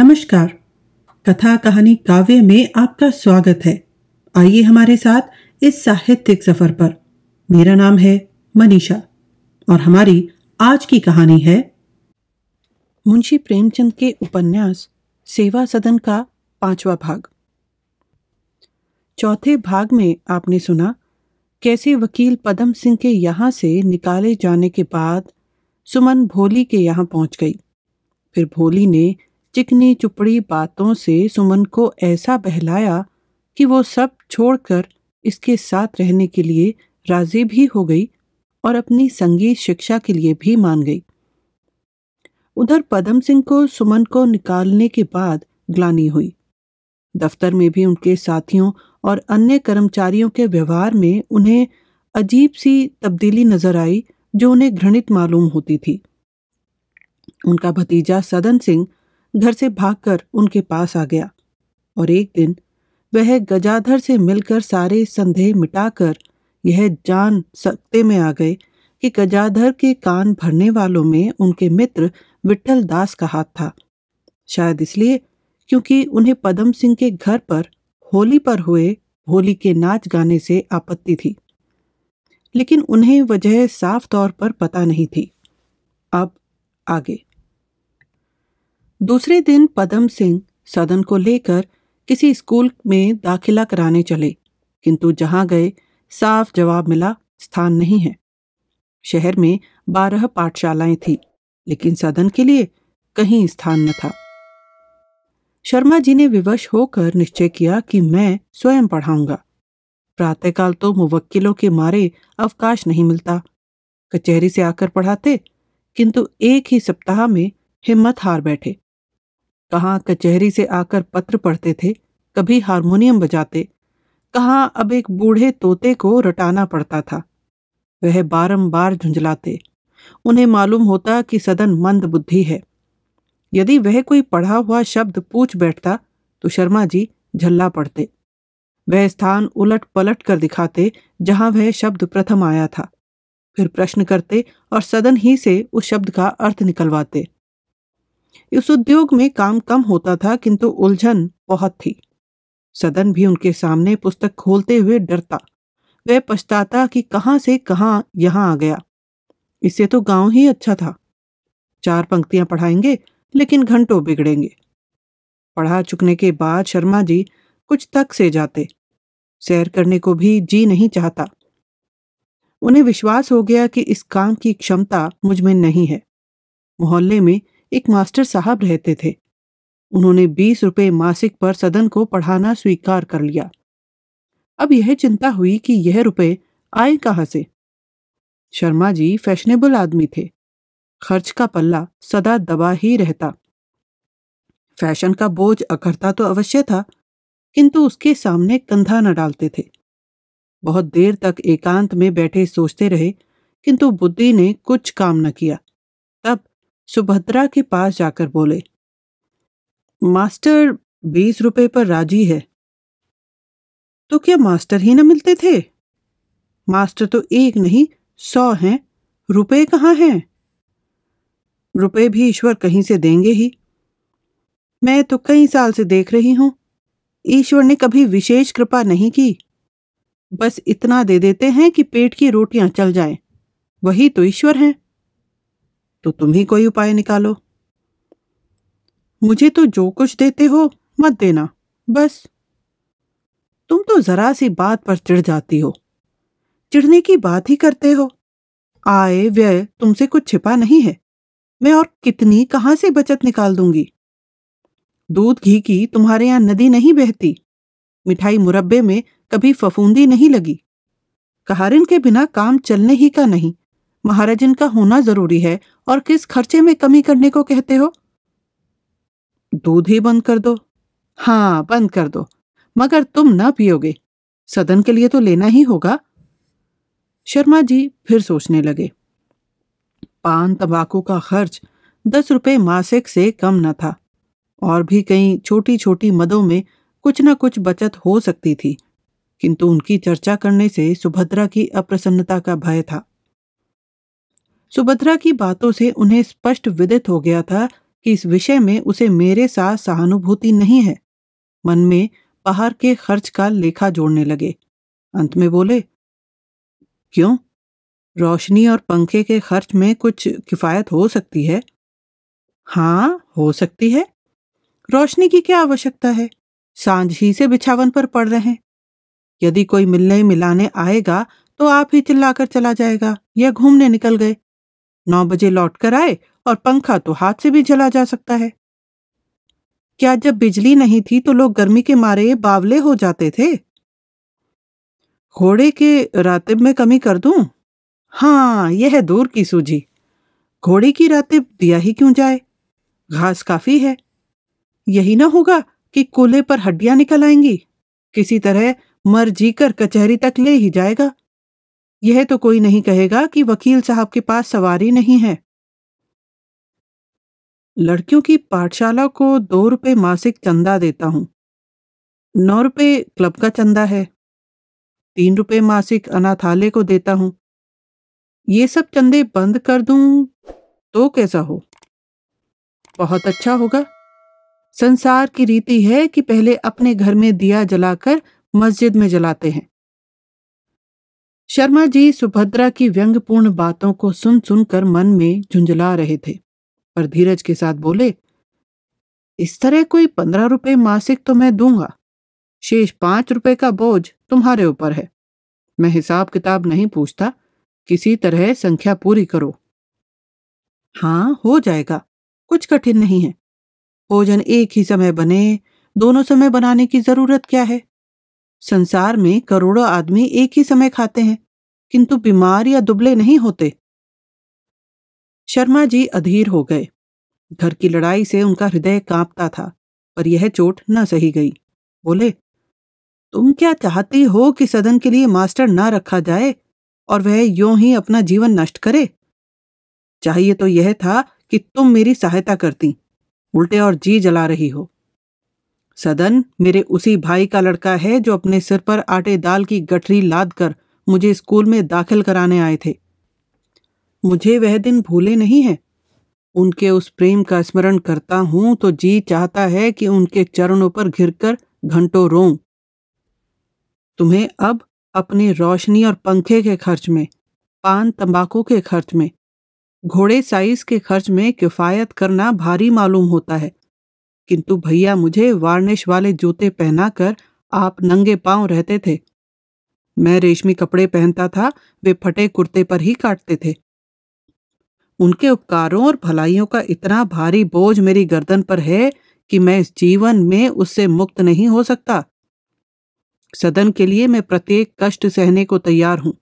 नमस्कार कथा कहानी काव्य में आपका स्वागत है आइए हमारे साथ इस साहित्यिक सफर पर मेरा नाम है मनीषा और हमारी आज की कहानी है मुंशी प्रेमचंद के उपन्यास सेवा सदन का पांचवा भाग चौथे भाग में आपने सुना कैसे वकील पदम सिंह के यहाँ से निकाले जाने के बाद सुमन भोली के यहाँ पहुंच गई फिर भोली ने चिकनी चुपड़ी बातों से सुमन को ऐसा बहलाया कि वो सब छोड़कर इसके साथ रहने के लिए राजी भी हो गई और अपनी संगीत शिक्षा के लिए भी मान गई उधर पदम सिंह को सुमन को निकालने के बाद ग्लानी हुई दफ्तर में भी उनके साथियों और अन्य कर्मचारियों के व्यवहार में उन्हें अजीब सी तब्दीली नजर आई जो उन्हें घृणित मालूम होती थी उनका भतीजा सदन सिंह घर से भागकर उनके पास आ गया और एक दिन वह गजाधर से मिलकर सारे संदेह मिटाकर यह जान सकते में आ गए कि गजाधर के कान भरने वालों में उनके मित्र विठल दास का हाथ था शायद इसलिए क्योंकि उन्हें पदम सिंह के घर पर होली पर हुए होली के नाच गाने से आपत्ति थी लेकिन उन्हें वजह साफ तौर पर पता नहीं थी अब आगे दूसरे दिन पदम सिंह सदन को लेकर किसी स्कूल में दाखिला कराने चले किंतु जहां गए साफ जवाब मिला स्थान नहीं है शहर में बारह पाठशालाएं थी लेकिन सदन के लिए कहीं स्थान न था शर्मा जी ने विवश होकर निश्चय किया कि मैं स्वयं पढ़ाऊंगा प्रातःकाल तो मुवक्किलों के मारे अवकाश नहीं मिलता कचहरी से आकर पढ़ाते किंतु एक ही सप्ताह में हिम्मत हार बैठे कहाँ कचहरी से आकर पत्र पढ़ते थे कभी हारमोनियम बजाते कहाँ अब एक बूढ़े तोते को रटाना पड़ता था वह बारंबार झुंझलाते उन्हें मालूम होता कि सदन मंद बुद्धि है यदि वह कोई पढ़ा हुआ शब्द पूछ बैठता तो शर्मा जी झल्ला पड़ते वह स्थान उलट पलट कर दिखाते जहां वह शब्द प्रथम आया था फिर प्रश्न करते और सदन ही से उस शब्द का अर्थ निकलवाते इस उद्योग में काम कम होता था किंतु उलझन बहुत थी सदन भी उनके सामने पुस्तक खोलते हुए डरता वह पछताता कि कहाँ से कहाँ यहां आ गया इससे तो गांव ही अच्छा था चार पंक्तियां पढ़ाएंगे लेकिन घंटों बिगड़ेंगे पढ़ा चुकने के बाद शर्मा जी कुछ तक से जाते सैर करने को भी जी नहीं चाहता उन्हें विश्वास हो गया कि इस काम की क्षमता मुझमें नहीं है मोहल्ले में एक मास्टर साहब रहते थे उन्होंने बीस रुपए मासिक पर सदन को पढ़ाना स्वीकार कर लिया अब यह चिंता हुई कि यह रुपए आए कहां से शर्मा जी फैशनेबल आदमी थे खर्च का पल्ला सदा दबा ही रहता फैशन का बोझ अखरता तो अवश्य था किंतु उसके सामने कंधा न डालते थे बहुत देर तक एकांत में बैठे सोचते रहे किंतु बुद्धि ने कुछ काम न किया सुभद्रा के पास जाकर बोले मास्टर बीस रुपए पर राजी है तो क्या मास्टर ही ना मिलते थे मास्टर तो एक नहीं सौ हैं रुपए कहाँ हैं रुपए भी ईश्वर कहीं से देंगे ही मैं तो कई साल से देख रही हूं ईश्वर ने कभी विशेष कृपा नहीं की बस इतना दे देते हैं कि पेट की रोटियां चल जाएं। वही तो ईश्वर हैं तो तुम ही कोई उपाय निकालो मुझे तो जो कुछ देते हो मत देना बस तुम तो जरा सी बात पर चिढ़ जाती हो चिढ़ने की बात ही करते हो आय व्यय तुमसे कुछ छिपा नहीं है मैं और कितनी कहां से बचत निकाल दूंगी दूध घी की तुम्हारे यहां नदी नहीं बहती मिठाई मुरब्बे में कभी फफूंदी नहीं लगी कहारिन के बिना काम चलने ही का नहीं महाराजन का होना जरूरी है और किस खर्चे में कमी करने को कहते हो दूध ही बंद कर दो हाँ बंद कर दो मगर तुम ना पियोगे सदन के लिए तो लेना ही होगा शर्मा जी फिर सोचने लगे पान तंबाकू का खर्च दस रुपये मासिक से कम न था और भी कई छोटी छोटी मदों में कुछ न कुछ बचत हो सकती थी किंतु उनकी चर्चा करने से सुभद्रा की अप्रसन्नता का भय था सुभद्रा की बातों से उन्हें स्पष्ट विदित हो गया था कि इस विषय में उसे मेरे साथ सहानुभूति नहीं है मन में बाहर के खर्च का लेखा जोड़ने लगे अंत में बोले क्यों रोशनी और पंखे के खर्च में कुछ किफायत हो सकती है हाँ हो सकती है रोशनी की क्या आवश्यकता है सांझ ही से बिछावन पर पड़ रहे हैं यदि कोई मिलने मिलाने आएगा तो आप ही चिल्लाकर चला जाएगा या घूमने निकल गए नौ बजे लौट कर आए और पंखा तो हाथ से भी जला जा सकता है क्या जब बिजली नहीं थी तो लोग गर्मी के मारे बावले हो जाते थे घोड़े के रातिब में कमी कर दूं? हाँ यह दूर की सूझी घोड़े की रातिब दिया ही क्यों जाए घास काफी है यही ना होगा कि कोले पर हड्डियां निकल आएंगी किसी तरह मर जीकर कचहरी तक ले ही जाएगा यह तो कोई नहीं कहेगा कि वकील साहब के पास सवारी नहीं है लड़कियों की पाठशाला को दो रुपये मासिक चंदा देता हूँ नौ रुपये क्लब का चंदा है तीन रुपये मासिक अनाथालय को देता हूँ ये सब चंदे बंद कर दूं तो कैसा हो बहुत अच्छा होगा संसार की रीति है कि पहले अपने घर में दिया जलाकर मस्जिद में जलाते हैं शर्मा जी सुभद्रा की व्यंगपूर्ण बातों को सुन सुनकर मन में झुंझला रहे थे पर धीरज के साथ बोले इस तरह कोई पंद्रह रुपए मासिक तो मैं दूंगा शेष पांच रुपए का बोझ तुम्हारे ऊपर है मैं हिसाब किताब नहीं पूछता किसी तरह संख्या पूरी करो हाँ हो जाएगा कुछ कठिन नहीं है भोजन एक ही समय बने दोनों समय बनाने की जरूरत क्या है संसार में करोड़ों आदमी एक ही समय खाते हैं किंतु बीमार या दुबले नहीं होते शर्मा जी अधीर हो गए घर की लड़ाई से उनका हृदय कांपता था पर यह चोट न सही गई बोले तुम क्या चाहती हो कि सदन के लिए मास्टर ना रखा जाए और वह यूं ही अपना जीवन नष्ट करे चाहिए तो यह था कि तुम मेरी सहायता करती उल्टे और जी जला रही हो सदन मेरे उसी भाई का लड़का है जो अपने सिर पर आटे दाल की गठरी लाद कर मुझे स्कूल में दाखिल कराने आए थे मुझे वह दिन भूले नहीं है उनके उस प्रेम का स्मरण करता हूं तो जी चाहता है कि उनके चरणों पर घिरकर घंटों रो तुम्हें अब अपनी रोशनी और पंखे के खर्च में पान तंबाकू के खर्च में घोड़े साइज के खर्च में किफ़ायत करना भारी मालूम होता है किंतु भैया मुझे वार्निश वाले जूते पहनाकर आप नंगे पांव रहते थे मैं रेशमी कपड़े पहनता था वे फटे कुर्ते पर ही काटते थे उनके उपकारों और भलाइयों का इतना भारी बोझ मेरी गर्दन पर है कि मैं इस जीवन में उससे मुक्त नहीं हो सकता सदन के लिए मैं प्रत्येक कष्ट सहने को तैयार हूं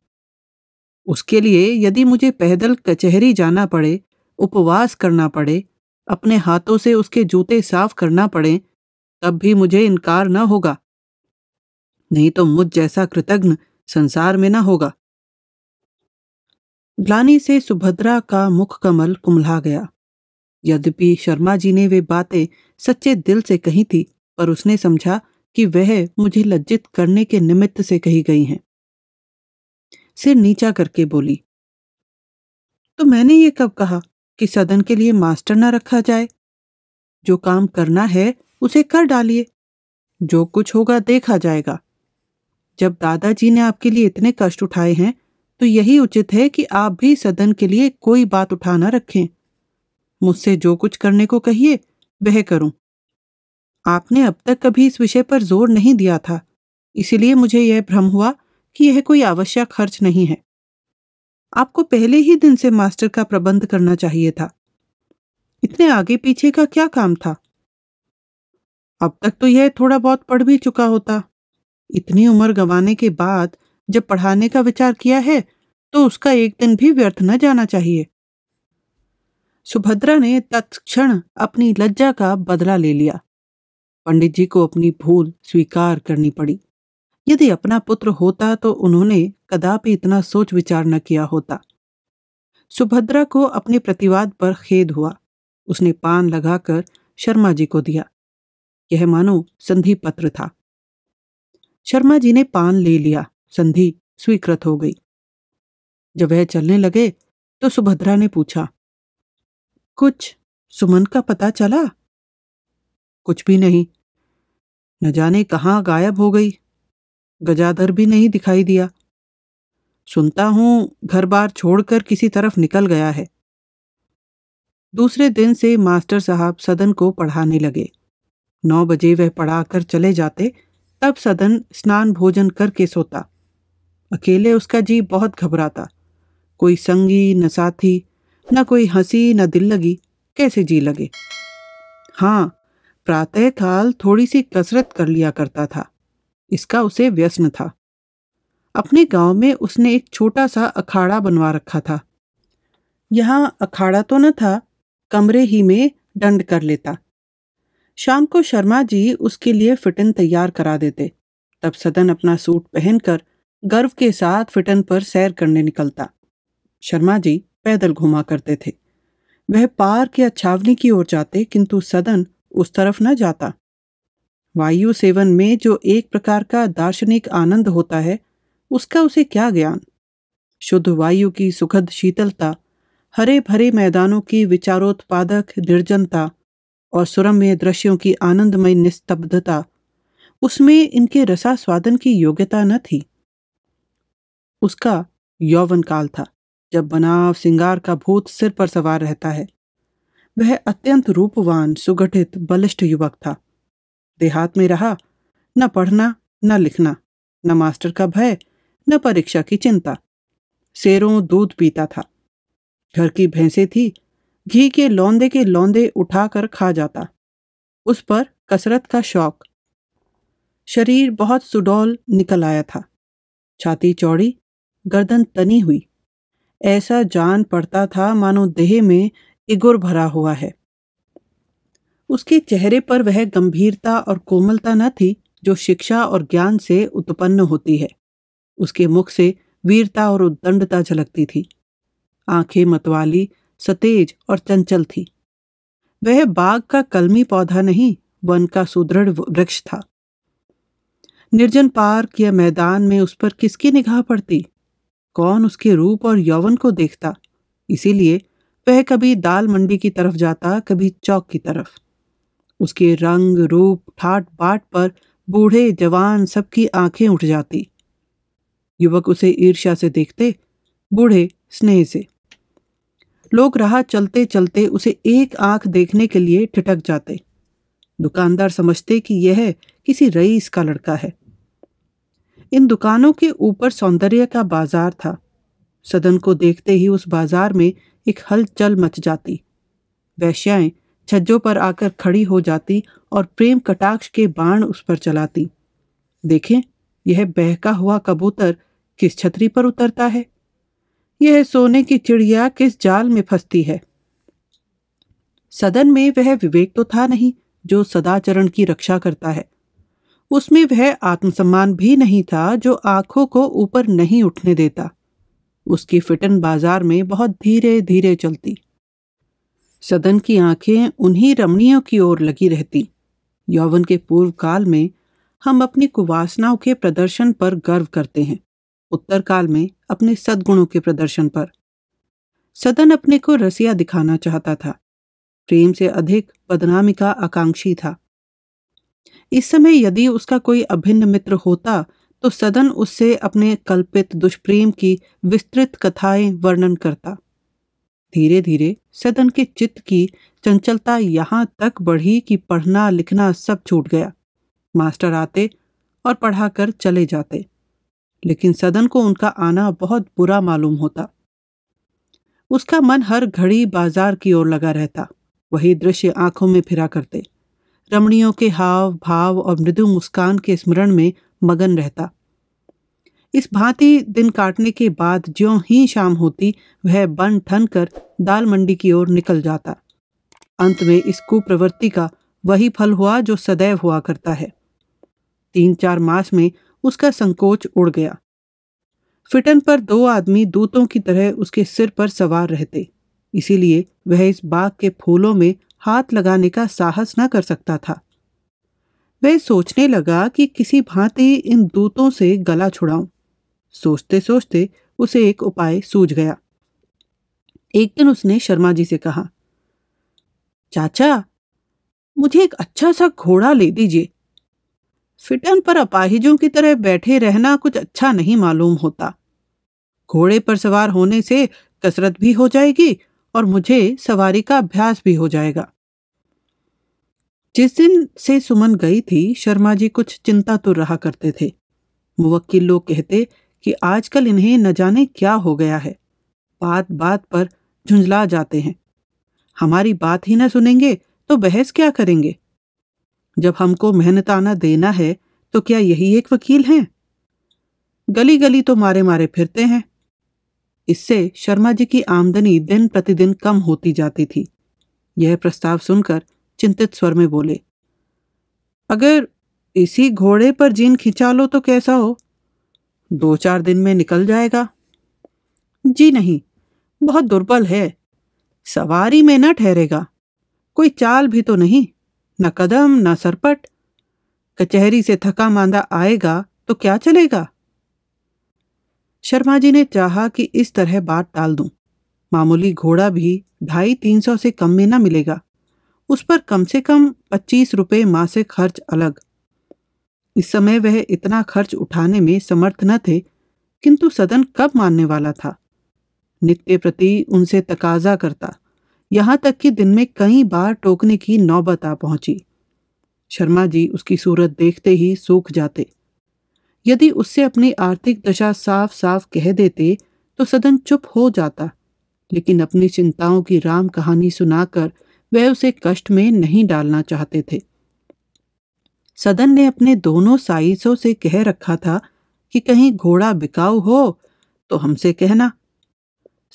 उसके लिए यदि मुझे पैदल कचहरी जाना पड़े उपवास करना पड़े अपने हाथों से उसके जूते साफ करना पड़े तब भी मुझे इनकार न होगा नहीं तो मुझ जैसा कृतज्ञ संसार में न होगा ग्लानी से सुभद्रा का मुख कमल कुमला गया यद्यपि शर्मा जी ने वे बातें सच्चे दिल से कही थी पर उसने समझा कि वह मुझे लज्जित करने के निमित्त से कही गई हैं सिर नीचा करके बोली तो मैंने ये कब कहा कि सदन के लिए मास्टर ना रखा जाए जो काम करना है उसे कर डालिए जो कुछ होगा देखा जाएगा जब दादाजी ने आपके लिए इतने कष्ट उठाए हैं तो यही उचित है कि आप भी सदन के लिए कोई बात उठाना रखें मुझसे जो कुछ करने को कहिए वह करूं आपने अब तक कभी इस विषय पर जोर नहीं दिया था इसलिए मुझे यह भ्रम हुआ कि यह कोई आवश्यक खर्च नहीं है आपको पहले ही दिन से मास्टर का प्रबंध करना चाहिए था इतने आगे पीछे का क्या काम था अब तक तो यह थोड़ा बहुत पढ़ भी चुका होता इतनी उम्र गंवाने के बाद जब पढ़ाने का विचार किया है तो उसका एक दिन भी व्यर्थ न जाना चाहिए सुभद्रा ने तत्क्षण अपनी लज्जा का बदला ले लिया पंडित जी को अपनी भूल स्वीकार करनी पड़ी यदि अपना पुत्र होता तो उन्होंने कदापि इतना सोच विचार न किया होता सुभद्रा को अपने प्रतिवाद पर खेद हुआ उसने पान लगाकर शर्मा जी को दिया यह मानो संधि पत्र था शर्मा जी ने पान ले लिया संधि स्वीकृत हो गई जब वह चलने लगे तो सुभद्रा ने पूछा कुछ सुमन का पता चला कुछ भी नहीं न जाने कहाँ गायब हो गई गजाधर भी नहीं दिखाई दिया सुनता हूं घर बार छोड़कर किसी तरफ निकल गया है दूसरे दिन से मास्टर साहब सदन को पढ़ाने लगे नौ बजे वह पढ़ाकर चले जाते तब सदन स्नान भोजन करके सोता अकेले उसका जी बहुत घबराता कोई संगी न साथी न कोई हंसी न दिल लगी कैसे जी लगे हाँ प्रातःकाल थोड़ी सी कसरत कर लिया करता था इसका उसे व्यसन था अपने गांव में उसने एक छोटा सा अखाड़ा बनवा रखा था यहाँ अखाड़ा तो न था कमरे ही में दंड कर लेता शाम को शर्मा जी उसके लिए फिटन तैयार करा देते तब सदन अपना सूट पहनकर गर्व के साथ फिटन पर सैर करने निकलता शर्मा जी पैदल घुमा करते थे वह पार या छावनी की ओर जाते किंतु सदन उस तरफ न जाता वायु सेवन में जो एक प्रकार का दार्शनिक आनंद होता है उसका उसे क्या ज्ञान शुद्ध वायु की सुखद शीतलता हरे भरे मैदानों की विचारोत्पादक निर्जनता और सुरम्य दृश्यों की आनंदमय निस्तब्धता उसमें इनके रसास्वादन की योग्यता न थी उसका यौवन काल था जब बनाव सिंगार का भूत सिर पर सवार रहता है वह अत्यंत रूपवान सुगठित बलिष्ठ युवक था देहात में रहा न पढ़ना न लिखना न मास्टर का भय न परीक्षा की चिंता शेरों दूध पीता था घर की भैंसे थी घी के लौंदे के लौंदे उठाकर खा जाता उस पर कसरत का शौक शरीर बहुत सुडौल निकल आया था छाती चौड़ी गर्दन तनी हुई ऐसा जान पड़ता था मानो देह में इगुर भरा हुआ है उसके चेहरे पर वह गंभीरता और कोमलता न थी जो शिक्षा और ज्ञान से उत्पन्न होती है उसके मुख से वीरता और उद्दंडता झलकती थी आंखें मतवाली सतेज और चंचल थी वह बाग का कलमी पौधा नहीं वन का सुदृढ़ वृक्ष था निर्जन पार्क या मैदान में उस पर किसकी निगाह पड़ती कौन उसके रूप और यौवन को देखता इसीलिए वह कभी दाल मंडी की तरफ जाता कभी चौक की तरफ उसके रंग रूप ठाट बाट पर बूढ़े जवान सबकी आंखें उठ जाती युवक उसे ईर्ष्या से देखते बूढ़े स्नेह से लोग राह चलते चलते उसे एक आंख देखने के लिए ठिठक जाते दुकानदार समझते कि यह किसी रईस का लड़का है इन दुकानों के ऊपर सौंदर्य का बाजार था सदन को देखते ही उस बाजार में एक हलचल मच जाती वैश्याएं छज्जों पर आकर खड़ी हो जाती और प्रेम कटाक्ष के बाण उस पर चलाती देखें यह बहका हुआ कबूतर किस छतरी पर उतरता है यह सोने की चिड़िया किस जाल में फंसती है सदन में वह विवेक तो था नहीं जो सदाचरण की रक्षा करता है उसमें वह आत्मसम्मान भी नहीं था जो आंखों को ऊपर नहीं उठने देता उसकी फिटन बाजार में बहुत धीरे धीरे चलती सदन की आंखें उन्हीं रमणियों की ओर लगी रहती यौवन के पूर्व काल में हम अपनी कुवासनाओं के प्रदर्शन पर गर्व करते हैं उत्तर काल में अपने सद्गुणों के प्रदर्शन पर सदन अपने को रसिया दिखाना चाहता था प्रेम से अधिक बदनामी का आकांक्षी था इस समय यदि उसका कोई अभिन्न मित्र होता तो सदन उससे अपने कल्पित दुष्प्रेम की विस्तृत कथाएं वर्णन करता धीरे धीरे सदन के चित्त की चंचलता यहां तक बढ़ी कि पढ़ना लिखना सब छूट गया मास्टर आते और पढ़ाकर चले जाते लेकिन सदन को उनका आना बहुत बुरा मालूम होता उसका मन हर घड़ी बाजार की ओर लगा रहता वही दृश्य आंखों में फिरा करते रमणियों के हाव भाव और मृदु मुस्कान के स्मरण में मगन रहता इस भांति दिन काटने के बाद ज्यो ही शाम होती वह बन ठन कर दाल मंडी की ओर निकल जाता अंत में इस कुप्रवृत्ति का वही फल हुआ जो सदैव हुआ करता है तीन चार मास में उसका संकोच उड़ गया फिटन पर दो आदमी दूतों की तरह उसके सिर पर सवार रहते इसीलिए वह इस बाग के फूलों में हाथ लगाने का साहस न कर सकता था वह सोचने लगा कि किसी भांति इन दूतों से गला छुड़ाऊं सोचते सोचते उसे एक उपाय सूझ गया एक दिन उसने शर्मा जी से कहा चाचा मुझे एक अच्छा सा घोड़ा ले दीजिए फिटन पर अपाहिजों की तरह बैठे रहना कुछ अच्छा नहीं मालूम होता घोड़े पर सवार होने से कसरत भी हो जाएगी और मुझे सवारी का अभ्यास भी हो जाएगा जिस दिन से सुमन गई थी शर्मा जी कुछ चिंता तो रहा करते थे मुवक्किल लोग कहते कि आजकल इन्हें न जाने क्या हो गया है बात बात पर झुंझला जाते हैं हमारी बात ही न सुनेंगे तो बहस क्या करेंगे जब हमको मेहनताना देना है तो क्या यही एक वकील हैं गली गली तो मारे मारे फिरते हैं इससे शर्मा जी की आमदनी दिन प्रतिदिन कम होती जाती थी यह प्रस्ताव सुनकर चिंतित स्वर में बोले अगर इसी घोड़े पर जीन खिंचा लो तो कैसा हो दो चार दिन में निकल जाएगा जी नहीं बहुत दुर्बल है सवारी में न ठहरेगा कोई चाल भी तो नहीं न कदम न सरपट कचहरी से थका मांदा आएगा तो क्या चलेगा शर्मा जी ने चाहा कि इस तरह बात टाल दूं मामूली घोड़ा भी ढाई तीन सौ से कम में ना मिलेगा उस पर कम से कम पच्चीस रुपये मासिक खर्च अलग इस समय वह इतना खर्च उठाने में समर्थ न थे किंतु सदन कब मानने वाला था नित्य प्रति उनसे तकाजा करता यहाँ तक कि दिन में कई बार टोकने की नौबत आ पहुंची शर्मा जी उसकी सूरत देखते ही सूख जाते यदि उससे अपनी आर्थिक दशा साफ साफ कह देते तो सदन चुप हो जाता लेकिन अपनी चिंताओं की राम कहानी सुनाकर वह उसे कष्ट में नहीं डालना चाहते थे सदन ने अपने दोनों साइसों से कह रखा था कि कहीं घोड़ा बिकाऊ हो तो हमसे कहना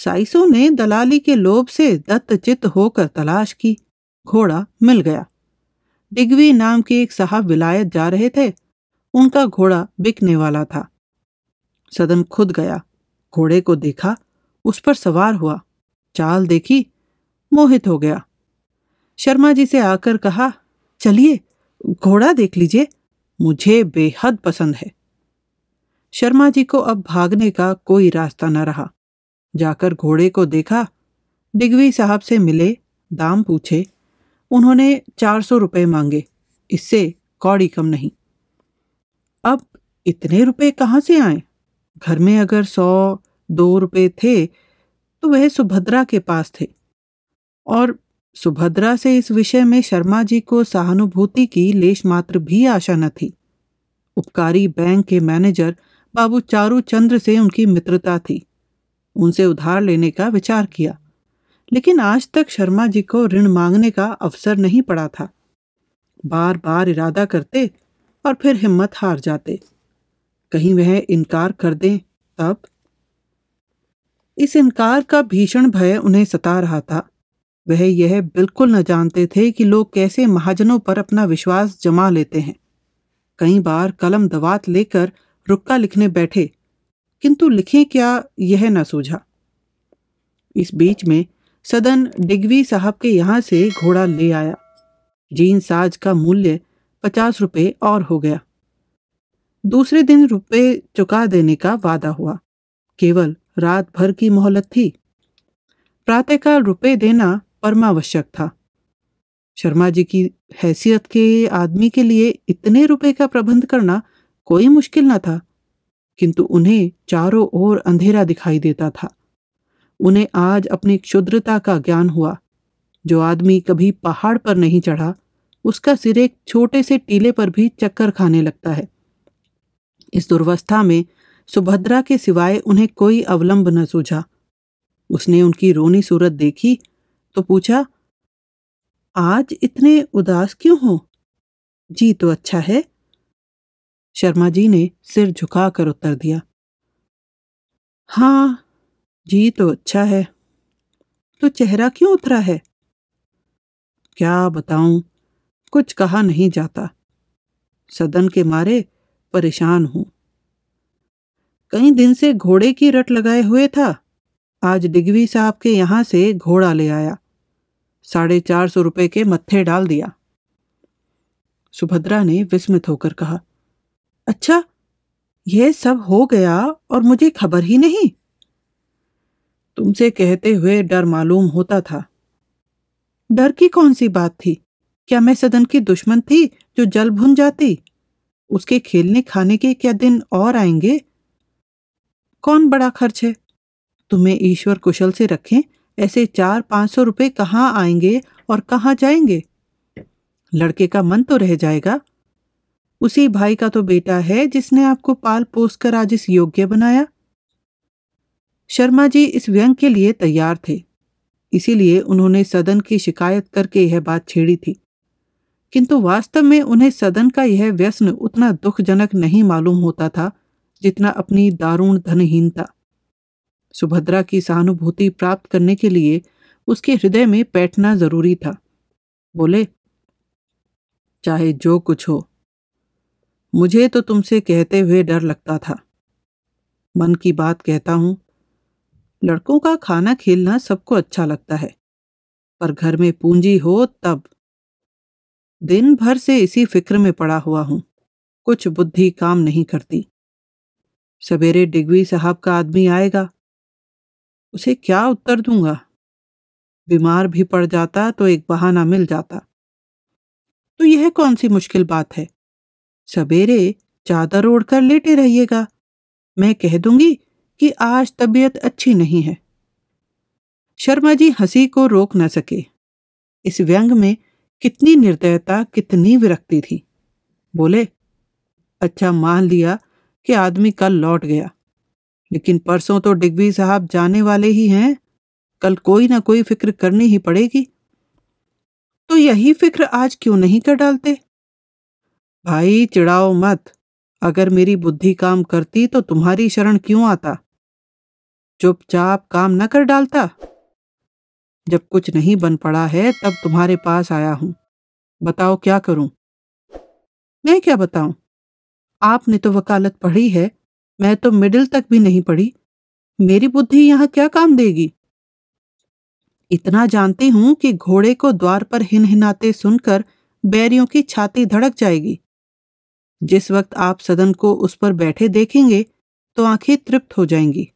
साइसो ने दलाली के लोभ से दत्तचित होकर तलाश की घोड़ा मिल गया डिग्वी नाम के एक साहब विलायत जा रहे थे उनका घोड़ा बिकने वाला था सदन खुद गया घोड़े को देखा उस पर सवार हुआ चाल देखी मोहित हो गया शर्मा जी से आकर कहा चलिए घोड़ा देख लीजिए मुझे बेहद पसंद है शर्मा जी को अब भागने का कोई रास्ता न रहा जाकर घोड़े को देखा डिग्वी साहब से मिले दाम पूछे उन्होंने चार सौ रुपये मांगे इससे कौड़ी कम नहीं अब इतने रुपए कहाँ से आए घर में अगर सौ दो रुपए थे तो वह सुभद्रा के पास थे और सुभद्रा से इस विषय में शर्मा जी को सहानुभूति की लेश मात्र भी आशा न थी उपकारी बैंक के मैनेजर बाबू चारू चंद्र से उनकी मित्रता थी उनसे उधार लेने का विचार किया लेकिन आज तक शर्मा जी को ऋण मांगने का अवसर नहीं पड़ा था बार बार इरादा करते और फिर हिम्मत हार जाते कहीं वह इनकार कर दें तब इस इनकार का भीषण भय उन्हें सता रहा था वह यह बिल्कुल न जानते थे कि लोग कैसे महाजनों पर अपना विश्वास जमा लेते हैं कई बार कलम दवात लेकर रुक्का लिखने बैठे किंतु लिखें क्या यह न सूझा इस बीच में सदन डिग्वी साहब के यहां से घोड़ा ले आया जीन साज का मूल्य पचास रुपये और हो गया दूसरे दिन रुपये चुका देने का वादा हुआ केवल रात भर की मोहलत थी प्रातःकाल रुपये देना परमावश्यक था शर्मा जी की हैसियत के आदमी के लिए इतने रुपए का प्रबंध करना कोई मुश्किल न था किंतु उन्हें चारों ओर अंधेरा दिखाई देता था उन्हें आज अपनी क्षुद्रता का ज्ञान हुआ जो आदमी कभी पहाड़ पर नहीं चढ़ा उसका सिर एक छोटे से टीले पर भी चक्कर खाने लगता है इस दुर्वस्था में सुभद्रा के सिवाय उन्हें कोई अवलंब न सूझा उसने उनकी रोनी सूरत देखी तो पूछा आज इतने उदास क्यों हो जी तो अच्छा है शर्मा जी ने सिर झुकाकर उत्तर दिया हाँ जी तो अच्छा है तो चेहरा क्यों उतरा है क्या बताऊं कुछ कहा नहीं जाता सदन के मारे परेशान हूं कई दिन से घोड़े की रट लगाए हुए था आज डिग्वी साहब के यहां से घोड़ा ले आया साढ़े चार सौ रुपये के मत्थे डाल दिया सुभद्रा ने विस्मित होकर कहा अच्छा यह सब हो गया और मुझे खबर ही नहीं तुमसे कहते हुए डर मालूम होता था डर की कौन सी बात थी क्या मैं सदन की दुश्मन थी जो जल भुन जाती उसके खेलने खाने के क्या दिन और आएंगे कौन बड़ा खर्च है तुम्हें ईश्वर कुशल से रखें ऐसे चार पांच सौ रुपये कहाँ आएंगे और कहाँ जाएंगे लड़के का मन तो रह जाएगा उसी भाई का तो बेटा है जिसने आपको पाल पोस कर आज इस योग्य बनाया शर्मा जी इस व्यंग के लिए तैयार थे इसीलिए उन्होंने सदन की शिकायत करके यह बात छेड़ी थी किंतु वास्तव में उन्हें सदन का यह व्यसन उतना दुखजनक नहीं मालूम होता था जितना अपनी दारुण धनहीनता सुभद्रा की सहानुभूति प्राप्त करने के लिए उसके हृदय में बैठना जरूरी था बोले चाहे जो कुछ हो मुझे तो तुमसे कहते हुए डर लगता था मन की बात कहता हूं लड़कों का खाना खेलना सबको अच्छा लगता है पर घर में पूंजी हो तब दिन भर से इसी फिक्र में पड़ा हुआ हूं कुछ बुद्धि काम नहीं करती सवेरे डिग्वी साहब का आदमी आएगा उसे क्या उत्तर दूंगा बीमार भी पड़ जाता तो एक बहाना मिल जाता तो यह कौन सी मुश्किल बात है सवेरे चादर ओढ़कर लेटे रहिएगा मैं कह दूंगी कि आज तबीयत अच्छी नहीं है शर्मा जी हंसी को रोक न सके इस व्यंग में कितनी निर्दयता कितनी विरक्ति थी बोले अच्छा मान लिया कि आदमी कल लौट गया लेकिन परसों तो डिग्वी साहब जाने वाले ही हैं कल कोई ना कोई फिक्र करनी ही पड़ेगी तो यही फिक्र आज क्यों नहीं कर डालते भाई चिड़ाओ मत अगर मेरी बुद्धि काम करती तो तुम्हारी शरण क्यों आता चुपचाप काम न कर डालता जब कुछ नहीं बन पड़ा है तब तुम्हारे पास आया हूं बताओ क्या करूं मैं क्या बताऊं आपने तो वकालत पढ़ी है मैं तो मिडिल तक भी नहीं पढ़ी मेरी बुद्धि यहाँ क्या काम देगी इतना जानती हूं कि घोड़े को द्वार पर हिनहिनाते सुनकर बैरियों की छाती धड़क जाएगी जिस वक्त आप सदन को उस पर बैठे देखेंगे तो आंखें तृप्त हो जाएंगी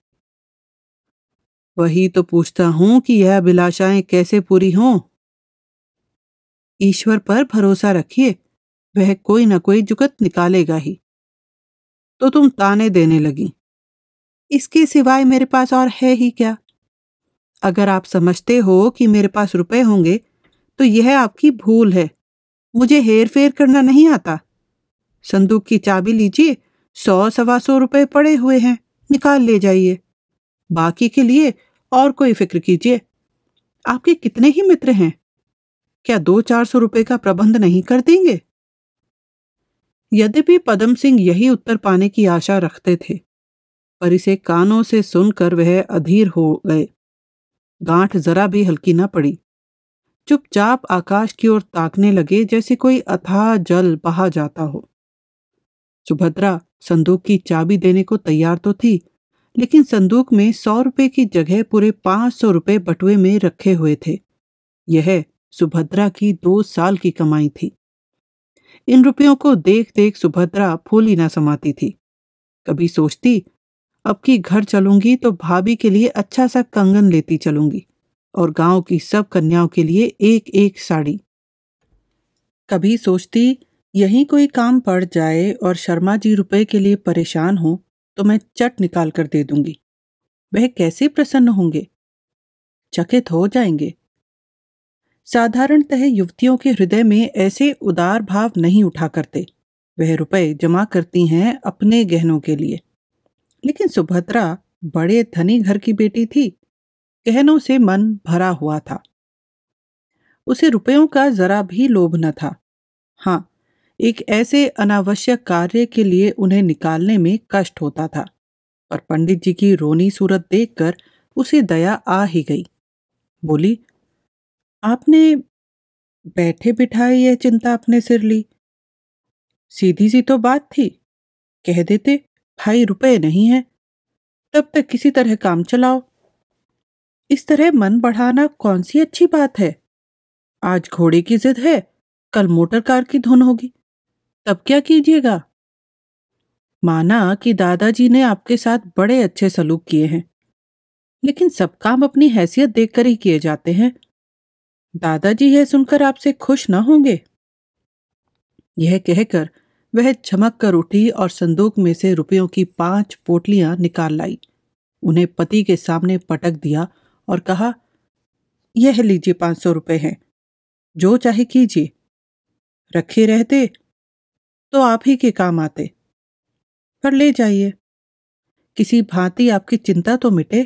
वही तो पूछता हूं कि यह अभिलाषाएं कैसे पूरी हों ईश्वर पर भरोसा रखिए वह कोई ना कोई जुगत निकालेगा ही तो तुम ताने देने लगी इसके सिवाय मेरे पास और है ही क्या अगर आप समझते हो कि मेरे पास रुपए होंगे तो यह आपकी भूल है मुझे हेर फेर करना नहीं आता संदूक की चाबी लीजिए सौ सवा सौ रुपये पड़े हुए हैं निकाल ले जाइए बाकी के लिए और कोई फिक्र कीजिए आपके कितने ही मित्र हैं क्या दो चार सौ रुपये का प्रबंध नहीं कर देंगे यद्यपि पदम सिंह यही उत्तर पाने की आशा रखते थे पर इसे कानों से सुनकर वह अधीर हो गए गांठ जरा भी हल्की न पड़ी चुपचाप आकाश की ओर ताकने लगे जैसे कोई अथाह जल बहा जाता हो सुभद्रा संदूक की चाबी देने को तैयार तो थी लेकिन संदूक में सौ रुपये की जगह पूरे पांच सौ रुपये बटुए में रखे हुए थे यह सुभद्रा की दो साल की कमाई थी इन रुपयों को देख देख सुभद्रा फूली ना समाती थी कभी सोचती अब की घर चलूंगी तो भाभी के लिए अच्छा सा कंगन लेती चलूंगी और गांव की सब कन्याओं के लिए एक एक साड़ी कभी सोचती यहीं कोई काम पड़ जाए और शर्मा जी रुपए के लिए परेशान हो तो मैं चट निकाल कर दे दूंगी वह कैसे प्रसन्न होंगे चकित हो जाएंगे साधारणतः युवतियों के हृदय में ऐसे उदार भाव नहीं उठा करते वह रुपए जमा करती हैं अपने गहनों के लिए लेकिन सुभद्रा बड़े धनी घर की बेटी थी गहनों से मन भरा हुआ था उसे रुपयों का जरा भी लोभ न था हाँ एक ऐसे अनावश्यक कार्य के लिए उन्हें निकालने में कष्ट होता था पर पंडित जी की रोनी सूरत देखकर उसे दया आ ही गई बोली आपने बैठे बिठाए यह चिंता अपने सिर ली सीधी सी तो बात थी कह देते भाई रुपए नहीं है तब तक किसी तरह काम चलाओ इस तरह मन बढ़ाना कौन सी अच्छी बात है आज घोड़े की जिद है कल मोटर कार की धुन होगी तब क्या कीजिएगा माना कि दादाजी ने आपके साथ बड़े अच्छे सलूक किए हैं लेकिन सब काम अपनी हैसियत देखकर ही किए जाते हैं दादाजी यह सुनकर आपसे खुश ना होंगे यह कहकर वह चमक कर उठी और संदूक में से रुपयों की पांच पोटलियां निकाल लाई उन्हें पति के सामने पटक दिया और कहा यह लीजिए पांच सौ रुपये हैं जो चाहे कीजिए रखे रहते तो आप ही के काम आते पर ले जाइए किसी भांति आपकी चिंता तो मिटे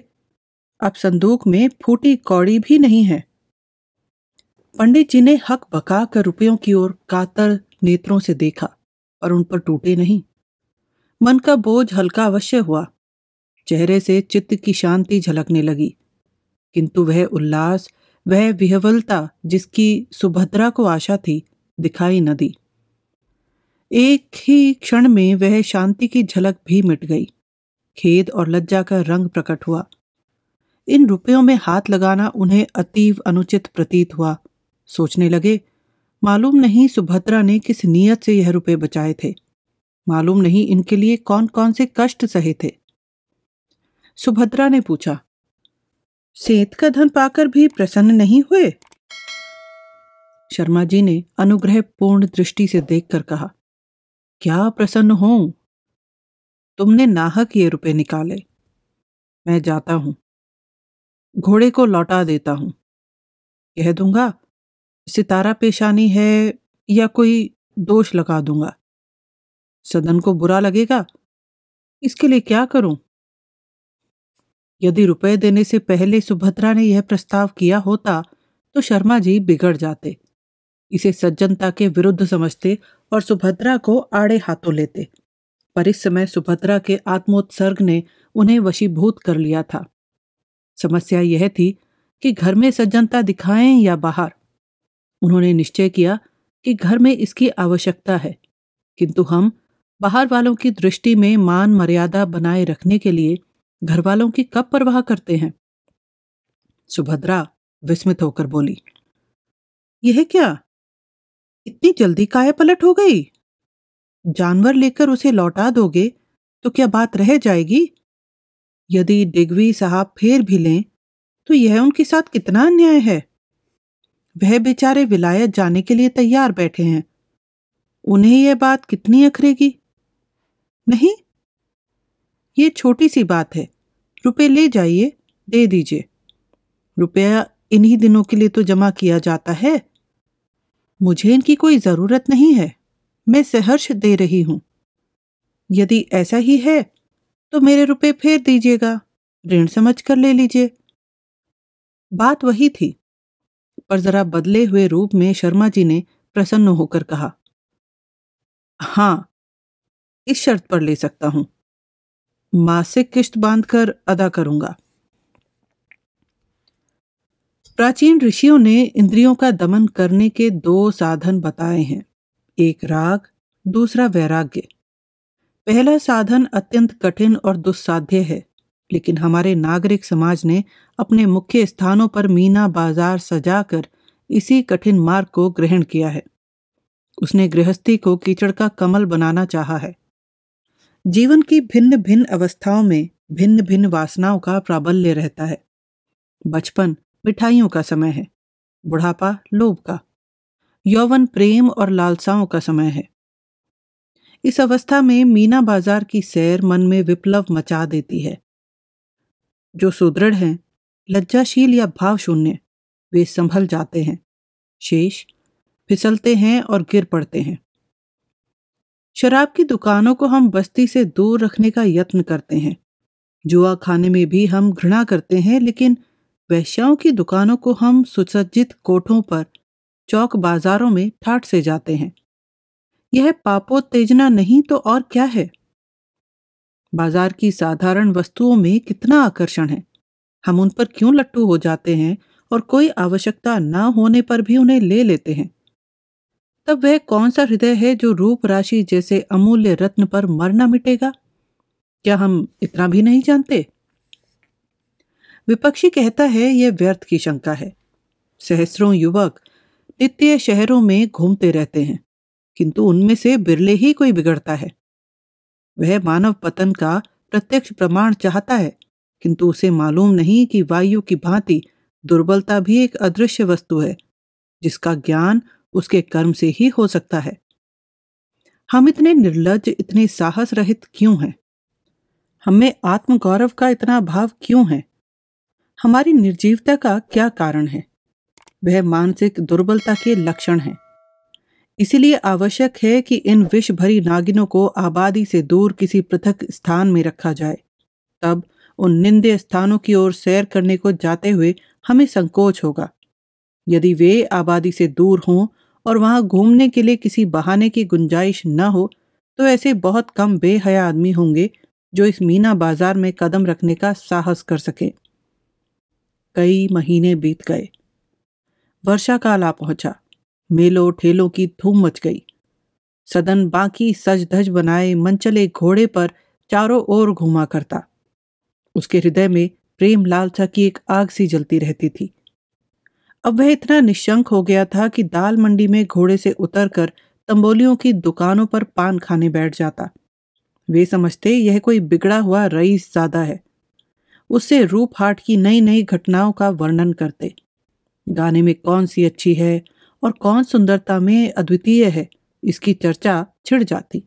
अब संदूक में फूटी कौड़ी भी नहीं है पंडित जी ने हक बका कर रुपयों की ओर कातर नेत्रों से देखा और उन पर टूटे नहीं मन का बोझ हल्का अवश्य हुआ चेहरे से चित्त की शांति झलकने लगी किंतु वह उल्लास वह विहवलता जिसकी सुभद्रा को आशा थी दिखाई न दी एक ही क्षण में वह शांति की झलक भी मिट गई खेद और लज्जा का रंग प्रकट हुआ इन रुपयों में हाथ लगाना उन्हें अतीव अनुचित प्रतीत हुआ सोचने लगे मालूम नहीं सुभद्रा ने किस नियत से यह रुपये बचाए थे मालूम नहीं इनके लिए कौन कौन से कष्ट सहे थे सुभद्रा ने पूछा सेत का धन पाकर भी प्रसन्न नहीं हुए शर्मा जी ने अनुग्रह पूर्ण दृष्टि से देखकर कहा क्या प्रसन्न हो तुमने नाहक ये रुपए निकाले मैं जाता हूं घोड़े को लौटा देता हूं कह दूंगा सितारा पेशानी है या कोई दोष लगा दूंगा सदन को बुरा लगेगा इसके लिए क्या करूं यदि रुपए देने से पहले सुभद्रा ने यह प्रस्ताव किया होता तो शर्मा जी बिगड़ जाते इसे सज्जनता के विरुद्ध समझते और सुभद्रा को आड़े हाथों लेते पर इस समय सुभद्रा के आत्मोत्सर्ग ने उन्हें वशीभूत कर लिया था समस्या यह थी कि घर में सज्जनता दिखाएं या बाहर उन्होंने निश्चय किया कि घर में इसकी आवश्यकता है किंतु हम बाहर वालों की दृष्टि में मान मर्यादा बनाए रखने के लिए घर वालों की कब परवाह करते हैं सुभद्रा विस्मित होकर बोली यह क्या इतनी जल्दी काया पलट हो गई जानवर लेकर उसे लौटा दोगे तो क्या बात रह जाएगी यदि डिगवी साहब फिर भी लें तो यह उनके साथ कितना अन्याय है वह बेचारे विलायत जाने के लिए तैयार बैठे हैं उन्हें यह बात कितनी अखरेगी नहीं ये छोटी सी बात है रुपए ले जाइए दे दीजिए रुपया इन्हीं दिनों के लिए तो जमा किया जाता है मुझे इनकी कोई ज़रूरत नहीं है मैं सहर्ष दे रही हूं यदि ऐसा ही है तो मेरे रुपए फेर दीजिएगा ऋण समझ कर ले लीजिए बात वही थी पर जरा बदले हुए रूप में शर्मा जी ने प्रसन्न होकर कहा हां इस शर्त पर ले सकता हूं मासिक किश्त बांधकर अदा करूंगा प्राचीन ऋषियों ने इंद्रियों का दमन करने के दो साधन बताए हैं एक राग दूसरा वैराग्य पहला साधन अत्यंत कठिन और दुस्साध्य है लेकिन हमारे नागरिक समाज ने अपने मुख्य स्थानों पर मीना बाजार सजाकर इसी कठिन मार्ग को ग्रहण किया है उसने गृहस्थी को कीचड़ का कमल बनाना चाहा है जीवन की भिन्न भिन्न अवस्थाओं में भिन्न भिन्न वासनाओं का प्राबल्य रहता है बचपन मिठाइयों का समय है बुढ़ापा लोभ का यौवन प्रेम और लालसाओं का समय है इस अवस्था में मीना बाजार की सैर मन में विप्लव मचा देती है जो सुदृढ़ हैं लज्जाशील या भाव शून्य वे संभल जाते हैं शेष फिसलते हैं और गिर पड़ते हैं शराब की दुकानों को हम बस्ती से दूर रखने का यत्न करते हैं जुआ खाने में भी हम घृणा करते हैं लेकिन वैश्याओं की दुकानों को हम सुसज्जित कोठों पर चौक बाजारों में ठाट से जाते हैं यह पापोत्तेजना नहीं तो और क्या है बाजार की साधारण वस्तुओं में कितना आकर्षण है हम उन पर क्यों लट्टू हो जाते हैं और कोई आवश्यकता ना होने पर भी उन्हें ले लेते हैं तब वह कौन सा हृदय है जो रूप राशि जैसे अमूल्य रत्न पर मरना मिटेगा क्या हम इतना भी नहीं जानते विपक्षी कहता है यह व्यर्थ की शंका है सहस्रों युवक नित्य शहरों में घूमते रहते हैं किंतु उनमें से बिरले ही कोई बिगड़ता है वह मानव पतन का प्रत्यक्ष प्रमाण चाहता है किंतु उसे मालूम नहीं कि वायु की भांति दुर्बलता भी एक अदृश्य वस्तु है जिसका ज्ञान उसके कर्म से ही हो सकता है हम इतने निर्लज इतने साहस रहित क्यों हैं हमें आत्मगौरव का इतना भाव क्यों है हमारी निर्जीवता का क्या कारण है वह मानसिक दुर्बलता के लक्षण हैं इसलिए आवश्यक है कि इन विष भरी नागिनों को आबादी से दूर किसी पृथक स्थान में रखा जाए तब उन निंदे स्थानों की ओर सैर करने को जाते हुए हमें संकोच होगा यदि वे आबादी से दूर हों और वहां घूमने के लिए किसी बहाने की गुंजाइश न हो तो ऐसे बहुत कम बेहया आदमी होंगे जो इस मीना बाजार में कदम रखने का साहस कर सकें कई महीने बीत गए वर्षा काल आ पहुंचा मेलों ठेलों की धूम मच गई सदन बाकी सज धज बनाए मंचले घोड़े पर चारों ओर घूमा करता उसके हृदय में प्रेम लालसा की एक आग सी जलती रहती थी अब वह इतना निशंक हो गया था कि दाल मंडी में घोड़े से उतरकर तंबोलियों की दुकानों पर पान खाने बैठ जाता वे समझते यह कोई बिगड़ा हुआ रईस ज्यादा है उससे रूप हाट की नई नई घटनाओं का वर्णन करते गाने में कौन सी अच्छी है और कौन सुंदरता में अद्वितीय है इसकी चर्चा छिड़ जाती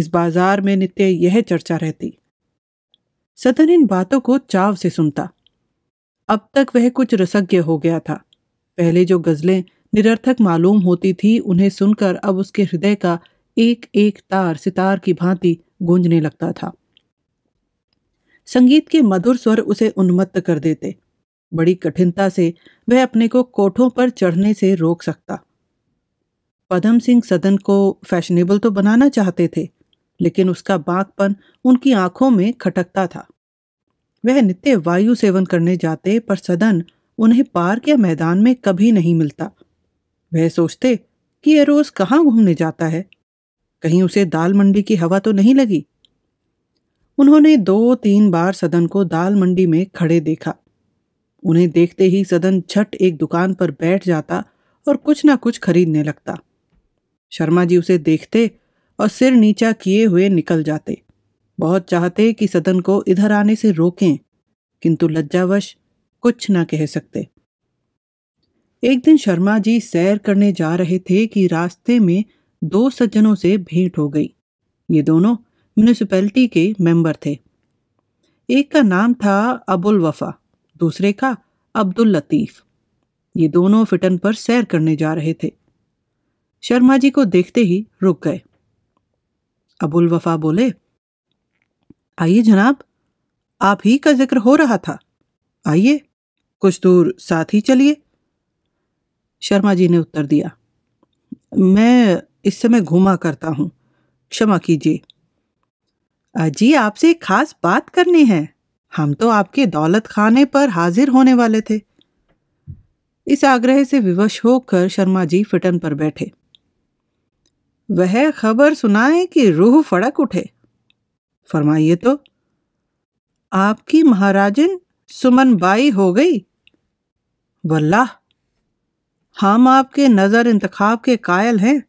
इस बाजार में नित्य यह चर्चा रहती सदन इन बातों को चाव से सुनता अब तक वह कुछ रसज्ञ हो गया था पहले जो गजलें निरर्थक मालूम होती थी उन्हें सुनकर अब उसके हृदय का एक एक तार सितार की भांति गूंजने लगता था संगीत के मधुर स्वर उसे उन्मत्त कर देते बड़ी कठिनता से वह अपने को कोठों पर चढ़ने से रोक सकता पदम सिंह सदन को फैशनेबल तो बनाना चाहते थे लेकिन उसका बागपन उनकी आंखों में खटकता था वह नित्य वायु सेवन करने जाते पर सदन उन्हें पार्क या मैदान में कभी नहीं मिलता वह सोचते कि यह रोज कहाँ घूमने जाता है कहीं उसे दाल मंडी की हवा तो नहीं लगी उन्होंने दो तीन बार सदन को दाल मंडी में खड़े देखा उन्हें देखते ही सदन झट एक दुकान पर बैठ जाता और कुछ ना कुछ खरीदने लगता शर्मा जी उसे देखते और सिर नीचा किए हुए निकल जाते बहुत चाहते कि सदन को इधर आने से रोकें किंतु लज्जावश कुछ ना कह सकते एक दिन शर्मा जी सैर करने जा रहे थे कि रास्ते में दो सज्जनों से भेंट हो गई ये दोनों म्यूनिसपैलिटी के मेंबर थे एक का नाम था अबुल वफा दूसरे का अब्दुल लतीफ़ ये दोनों फिटन पर सैर करने जा रहे थे शर्मा जी को देखते ही रुक गए अबुल वफा बोले आइए जनाब आप ही का जिक्र हो रहा था आइए कुछ दूर साथ ही चलिए शर्मा जी ने उत्तर दिया मैं इस समय घूमा करता हूँ क्षमा कीजिए जी आपसे एक खास बात करनी है हम तो आपके दौलत खाने पर हाजिर होने वाले थे इस आग्रह से विवश होकर शर्मा जी फिटन पर बैठे वह खबर सुनाए कि रूह फड़क उठे फरमाइए तो आपकी महाराजन सुमन बाई हो गई वल्लाह हम आपके नज़र इंतखाब के कायल हैं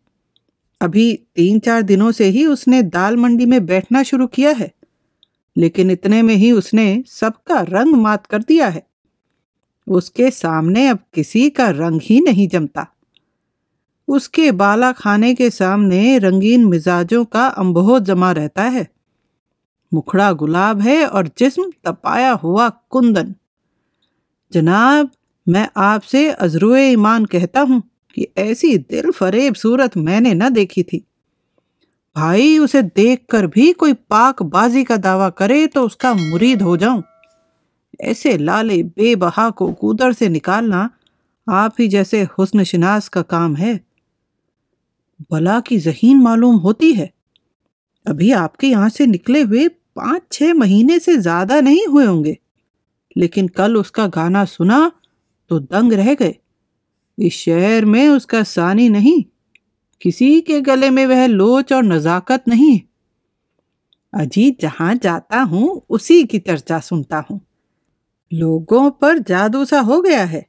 अभी तीन चार दिनों से ही उसने दाल मंडी में बैठना शुरू किया है लेकिन इतने में ही उसने सबका रंग मात कर दिया है उसके सामने अब किसी का रंग ही नहीं जमता उसके बाला खाने के सामने रंगीन मिजाजों का अम्बोह जमा रहता है मुखड़ा गुलाब है और जिस्म तपाया हुआ कुंदन जनाब मैं आपसे अजरुए ईमान कहता हूं कि ऐसी दिल फरेब सूरत मैंने न देखी थी भाई उसे देखकर भी कोई पाकबाजी का दावा करे तो उसका मुरीद हो जाऊं ऐसे लाले बेबहा को कूदर से निकालना आप ही जैसे हुस्न शिनास का काम है भला की जहीन मालूम होती है अभी आपके यहां से निकले हुए पांच छह महीने से ज़्यादा नहीं हुए होंगे लेकिन कल उसका गाना सुना तो दंग रह गए इस शहर में उसका सानी नहीं किसी के गले में वह लोच और नज़ाकत नहीं अजी जहाँ जाता हूँ उसी की चर्चा सुनता हूँ लोगों पर जादू सा हो गया है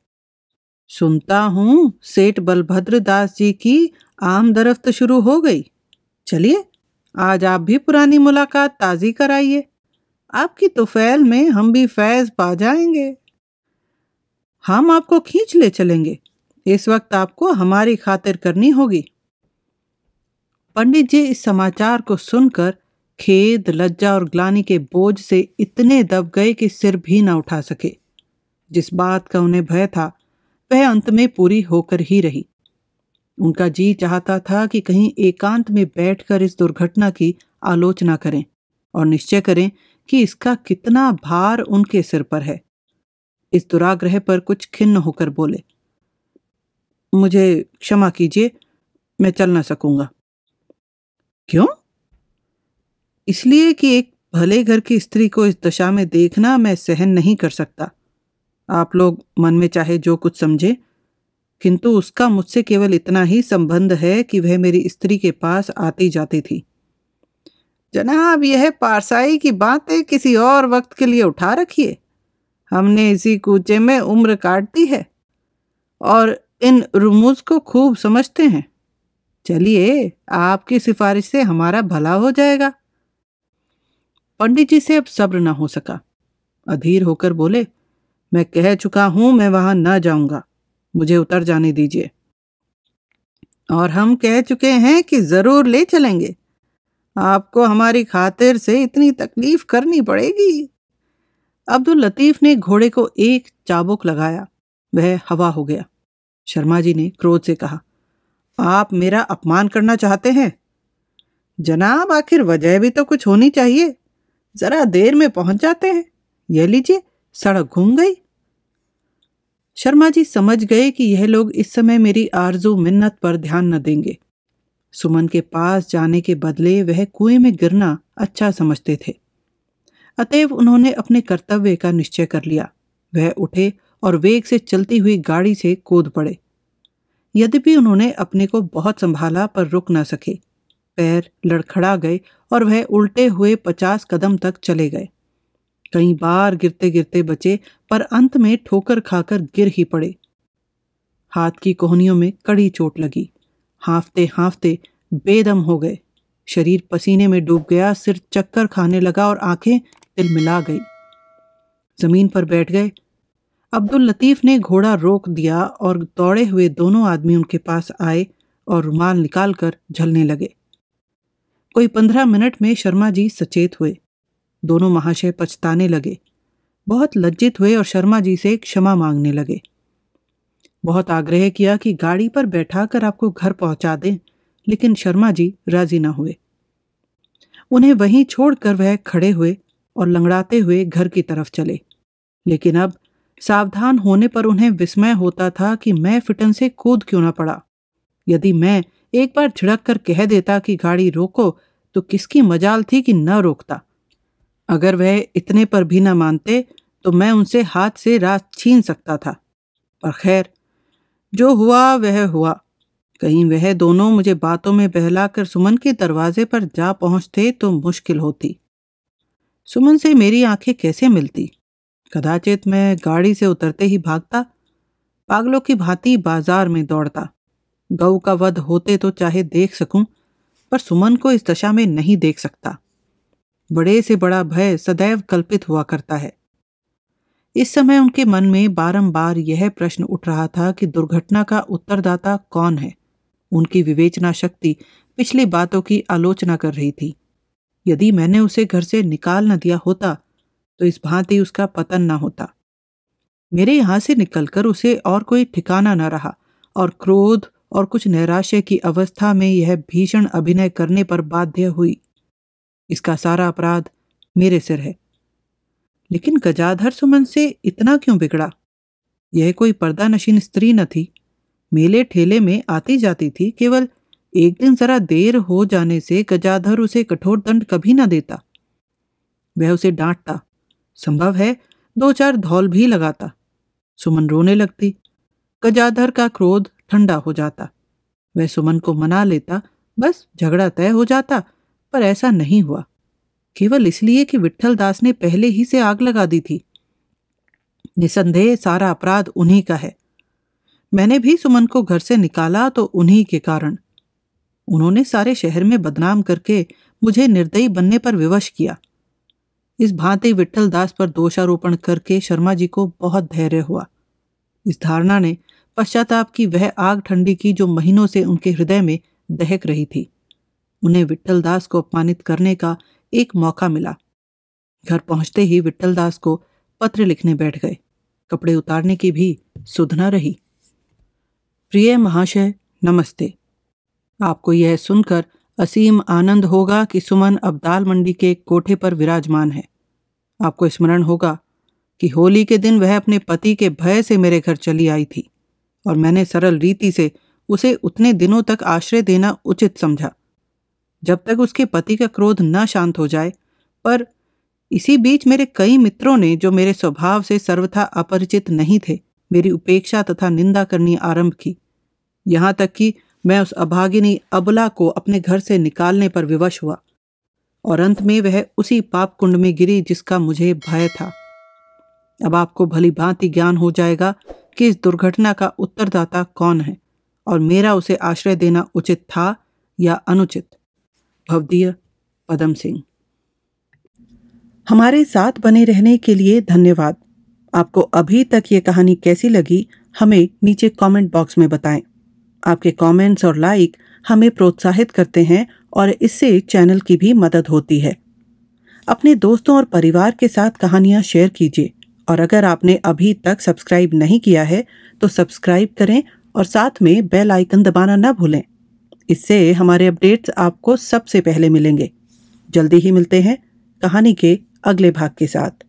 सुनता हूँ सेठ बलभद्र दास जी की आम दरफ्त शुरू हो गई चलिए आज आप भी पुरानी मुलाकात ताज़ी कराइए आपकी तुफैल में हम भी फैज़ पा जाएंगे हम आपको खींच ले चलेंगे इस वक्त आपको हमारी खातिर करनी होगी पंडित जी इस समाचार को सुनकर खेद लज्जा और ग्लानी के बोझ से इतने दब गए कि सिर भी ना उठा सके जिस बात का उन्हें भय था वह अंत में पूरी होकर ही रही उनका जी चाहता था कि कहीं एकांत में बैठकर इस दुर्घटना की आलोचना करें और निश्चय करें कि इसका कितना भार उनके सिर पर है इस दुराग्रह पर कुछ खिन्न होकर बोले मुझे क्षमा कीजिए मैं चल ना सकूंगा क्यों इसलिए कि एक भले घर की स्त्री को इस दशा में देखना मैं सहन नहीं कर सकता आप लोग मन में चाहे जो कुछ समझे किंतु उसका मुझसे केवल इतना ही संबंध है कि वह मेरी स्त्री के पास आती जाती थी जनाब यह पारसाई की बातें किसी और वक्त के लिए उठा रखिए हमने इसी कूचे में उम्र काट दी है और इन रमूज को खूब समझते हैं चलिए आपकी सिफारिश से हमारा भला हो जाएगा पंडित जी से अब सब्र ना हो सका अधीर होकर बोले मैं कह चुका हूं मैं वहां ना जाऊंगा मुझे उतर जाने दीजिए और हम कह चुके हैं कि जरूर ले चलेंगे आपको हमारी खातिर से इतनी तकलीफ करनी पड़ेगी अब्दुल लतीफ ने घोड़े को एक चाबुक लगाया वह हवा हो गया शर्मा जी ने क्रोध से कहा आप मेरा अपमान करना चाहते हैं जनाब आखिर वजह भी तो कुछ होनी चाहिए ज़रा देर में पहुंच जाते हैं यह लीजिए सड़क घूम गई शर्मा जी समझ गए कि यह लोग इस समय मेरी आरजू मिन्नत पर ध्यान न देंगे सुमन के पास जाने के बदले वह कुएं में गिरना अच्छा समझते थे अतएव उन्होंने अपने कर्तव्य का निश्चय कर लिया वह उठे और वेग से चलती हुई गाड़ी से कूद पड़े यद्यपि उन्होंने अपने को बहुत संभाला पर रुक न सके पैर लड़खड़ा गए और वह उल्टे हुए पचास कदम तक चले गए कई बार गिरते गिरते बचे पर अंत में ठोकर खाकर गिर ही पड़े हाथ की कोहनियों में कड़ी चोट लगी हाफते हाफते बेदम हो गए शरीर पसीने में डूब गया सिर चक्कर खाने लगा और आंखें तिलमिला गई जमीन पर बैठ गए अब्दुल लतीफ़ ने घोड़ा रोक दिया और दौड़े हुए दोनों आदमी उनके पास आए और रुमाल निकाल कर झलने लगे कोई पंद्रह मिनट में शर्मा जी सचेत हुए दोनों महाशय पछताने लगे बहुत लज्जित हुए और शर्मा जी से क्षमा मांगने लगे बहुत आग्रह किया कि गाड़ी पर बैठा कर आपको घर पहुंचा दें लेकिन शर्मा जी राजी न हुए उन्हें वहीं छोड़कर वह खड़े हुए और लंगड़ाते हुए घर की तरफ चले लेकिन अब सावधान होने पर उन्हें विस्मय होता था कि मैं फिटन से कूद क्यों ना पड़ा यदि मैं एक बार झिड़क कर कह देता कि गाड़ी रोको तो किसकी मजाल थी कि न रोकता अगर वह इतने पर भी न मानते तो मैं उनसे हाथ से रात छीन सकता था पर खैर जो हुआ वह हुआ कहीं वह दोनों मुझे बातों में बहलाकर सुमन के दरवाजे पर जा पहुंचते तो मुश्किल होती सुमन से मेरी आंखें कैसे मिलती कदाचित मैं गाड़ी से उतरते ही भागता पागलों की भांति बाजार में दौड़ता गऊ का वध होते तो चाहे देख सकूं पर सुमन को इस दशा में नहीं देख सकता बड़े से बड़ा भय सदैव कल्पित हुआ करता है इस समय उनके मन में बारंबार यह प्रश्न उठ रहा था कि दुर्घटना का उत्तरदाता कौन है उनकी विवेचना शक्ति पिछली बातों की आलोचना कर रही थी यदि मैंने उसे घर से निकाल न दिया होता तो इस भांति उसका पतन न होता मेरे यहाँ से निकलकर उसे और कोई ठिकाना न रहा और क्रोध और कुछ नैराश्य की अवस्था में यह भीषण अभिनय करने पर बाध्य हुई इसका सारा अपराध मेरे सिर है लेकिन गजाधर सुमन से इतना क्यों बिगड़ा यह कोई पर्दा नशीन स्त्री न थी मेले ठेले में आती जाती थी केवल एक दिन जरा देर हो जाने से गजाधर उसे कठोर दंड कभी ना देता वह उसे डांटता संभव है दो चार धौल भी लगाता सुमन रोने लगती गजाधर का क्रोध ठंडा हो जाता वह सुमन को मना लेता बस झगड़ा तय हो जाता पर ऐसा नहीं हुआ केवल इसलिए कि विठल दास ने पहले ही से आग लगा दी थी निसंदेह सारा अपराध उन्हीं का है मैंने भी सुमन को घर से निकाला तो उन्हीं के कारण उन्होंने सारे शहर में बदनाम करके मुझे निर्दयी बनने पर विवश किया इस भांति विट्ठल दास पर दोषारोपण करके शर्मा जी को बहुत धैर्य हुआ इस धारणा ने पश्चाताप की वह आग ठंडी की जो महीनों से उनके हृदय में दहक रही थी उन्हें विट्ठल दास को अपमानित करने का एक मौका मिला घर पहुंचते ही विट्ठल दास को पत्र लिखने बैठ गए कपड़े उतारने की भी सुधना रही प्रिय महाशय नमस्ते आपको यह सुनकर असीम आनंद होगा कि सुमन अब दाल मंडी के कोठे पर विराजमान है आपको स्मरण होगा कि होली के दिन वह अपने पति के भय से मेरे घर चली आई थी और मैंने सरल रीति से उसे उतने दिनों तक आश्रय देना उचित समझा जब तक उसके पति का क्रोध न शांत हो जाए पर इसी बीच मेरे कई मित्रों ने जो मेरे स्वभाव से सर्वथा अपरिचित नहीं थे मेरी उपेक्षा तथा निंदा करनी आरंभ की यहाँ तक कि मैं उस अभागिनी अबला को अपने घर से निकालने पर विवश हुआ और अंत में वह उसी पाप कुंड में गिरी जिसका मुझे भय था अब आपको भली भांति ज्ञान हो जाएगा कि इस दुर्घटना का उत्तरदाता कौन है और मेरा उसे आश्रय देना उचित था या अनुचित भवदीय पदम सिंह हमारे साथ बने रहने के लिए धन्यवाद आपको अभी तक ये कहानी कैसी लगी हमें नीचे कमेंट बॉक्स में बताएं आपके कमेंट्स और लाइक हमें प्रोत्साहित करते हैं और इससे चैनल की भी मदद होती है अपने दोस्तों और परिवार के साथ कहानियाँ शेयर कीजिए और अगर आपने अभी तक सब्सक्राइब नहीं किया है तो सब्सक्राइब करें और साथ में बेल आइकन दबाना ना भूलें इससे हमारे अपडेट्स आपको सबसे पहले मिलेंगे जल्दी ही मिलते हैं कहानी के अगले भाग के साथ